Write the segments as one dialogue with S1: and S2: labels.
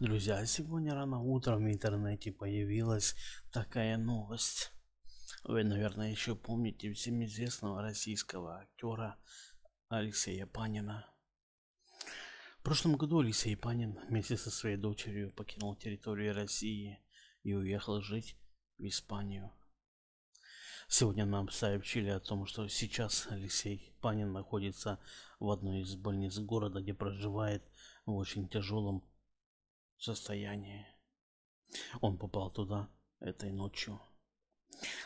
S1: Друзья, сегодня рано утром в интернете появилась такая новость. Вы, наверное, еще помните всем известного российского актера Алексея Панина. В прошлом году Алексей Панин вместе со своей дочерью покинул территорию России и уехал жить в Испанию. Сегодня нам сообщили о том, что сейчас Алексей Панин находится в одной из больниц города, где проживает в очень тяжелом состоянии. Он попал туда этой ночью.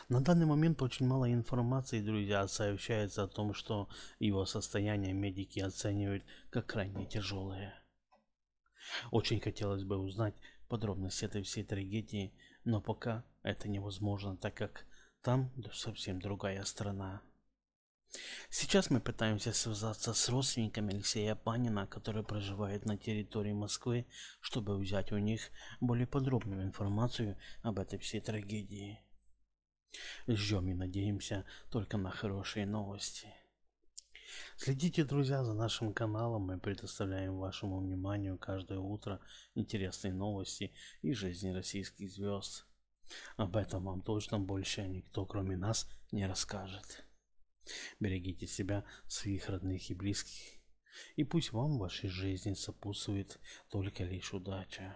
S1: На данный момент очень мало информации, друзья, сообщается о том, что его состояние медики оценивают как крайне тяжелое. Очень хотелось бы узнать подробности этой всей трагедии, но пока это невозможно, так как там совсем другая страна. Сейчас мы пытаемся связаться с родственниками Алексея Панина, который проживает на территории Москвы, чтобы взять у них более подробную информацию об этой всей трагедии. Ждем и надеемся только на хорошие новости. Следите, друзья, за нашим каналом. Мы предоставляем вашему вниманию каждое утро интересные новости и жизни российских звезд. Об этом вам точно больше никто, кроме нас, не расскажет. Берегите себя, своих родных и близких. И пусть вам в вашей жизни сопутствует только лишь удача.